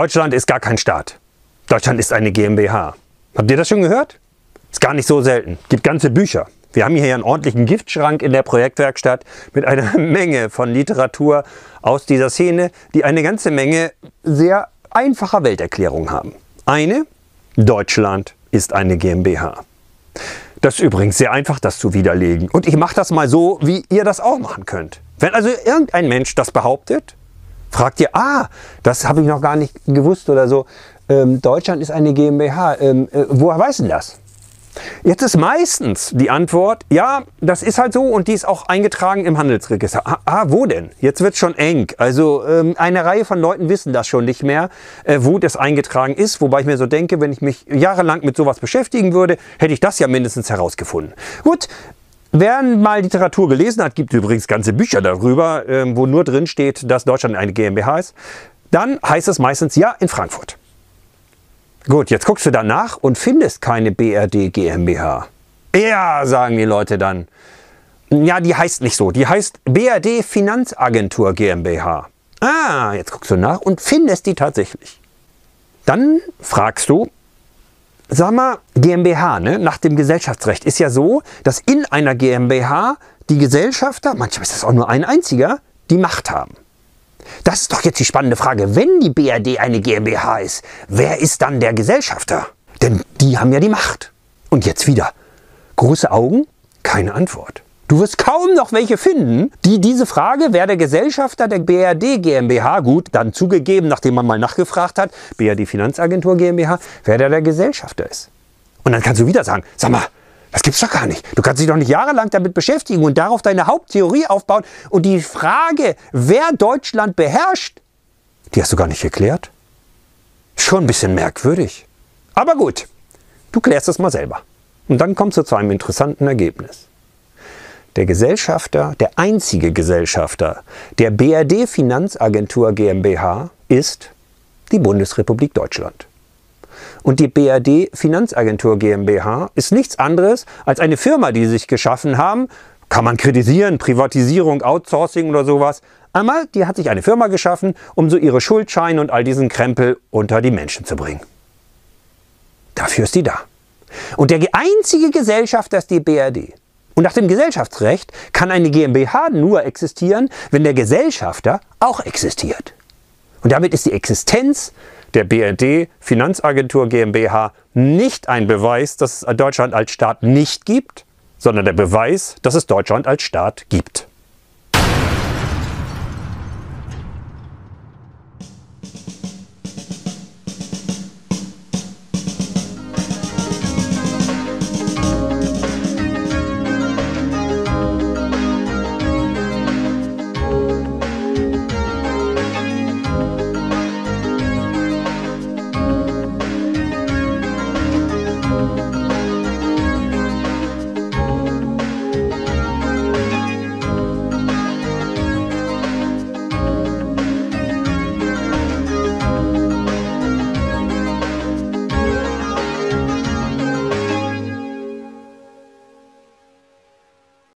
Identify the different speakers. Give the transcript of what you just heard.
Speaker 1: Deutschland ist gar kein Staat. Deutschland ist eine GmbH. Habt ihr das schon gehört? Ist gar nicht so selten. Gibt ganze Bücher. Wir haben hier einen ordentlichen Giftschrank in der Projektwerkstatt mit einer Menge von Literatur aus dieser Szene, die eine ganze Menge sehr einfacher Welterklärungen haben. Eine, Deutschland ist eine GmbH. Das ist übrigens sehr einfach, das zu widerlegen. Und ich mache das mal so, wie ihr das auch machen könnt. Wenn also irgendein Mensch das behauptet, fragt ihr, ah, das habe ich noch gar nicht gewusst oder so. Ähm, Deutschland ist eine GmbH. Ähm, äh, woher weiß denn das? Jetzt ist meistens die Antwort, ja, das ist halt so und die ist auch eingetragen im Handelsregister. Ah, ah wo denn? Jetzt wird schon eng. Also ähm, eine Reihe von Leuten wissen das schon nicht mehr, äh, wo das eingetragen ist. Wobei ich mir so denke, wenn ich mich jahrelang mit sowas beschäftigen würde, hätte ich das ja mindestens herausgefunden. Gut, Wer mal Literatur gelesen hat, gibt übrigens ganze Bücher darüber, ähm, wo nur drin steht, dass Deutschland eine GmbH ist, dann heißt es meistens ja in Frankfurt. Gut, jetzt guckst du danach und findest keine BRD GmbH. Ja, sagen die Leute dann. Ja, die heißt nicht so. Die heißt BRD Finanzagentur GmbH. Ah, jetzt guckst du nach und findest die tatsächlich. Dann fragst du, sag mal, GmbH, ne? nach dem Gesellschaftsrecht, ist ja so, dass in einer GmbH die Gesellschafter, manchmal ist das auch nur ein einziger, die Macht haben. Das ist doch jetzt die spannende Frage. Wenn die BRD eine GmbH ist, wer ist dann der Gesellschafter? Denn die haben ja die Macht. Und jetzt wieder. Große Augen, keine Antwort. Du wirst kaum noch welche finden, die diese Frage, wer der Gesellschafter der BRD GmbH, gut, dann zugegeben, nachdem man mal nachgefragt hat, BRD Finanzagentur GmbH, wer der der Gesellschafter ist. Und dann kannst du wieder sagen, sag mal, das gibt's doch gar nicht. Du kannst dich doch nicht jahrelang damit beschäftigen und darauf deine Haupttheorie aufbauen. Und die Frage, wer Deutschland beherrscht, die hast du gar nicht geklärt. Schon ein bisschen merkwürdig. Aber gut, du klärst es mal selber. Und dann kommst du zu einem interessanten Ergebnis der Gesellschafter, der einzige Gesellschafter der BRD Finanzagentur GmbH ist die Bundesrepublik Deutschland. Und die BRD Finanzagentur GmbH ist nichts anderes als eine Firma, die sich geschaffen haben. Kann man kritisieren, Privatisierung, Outsourcing oder sowas. Einmal, die hat sich eine Firma geschaffen, um so ihre Schuldscheine und all diesen Krempel unter die Menschen zu bringen. Dafür ist die da. Und der einzige Gesellschafter ist die BRD. Und nach dem Gesellschaftsrecht kann eine GmbH nur existieren, wenn der Gesellschafter auch existiert. Und damit ist die Existenz der BRD Finanzagentur GmbH nicht ein Beweis, dass es Deutschland als Staat nicht gibt, sondern der Beweis, dass es Deutschland als Staat gibt.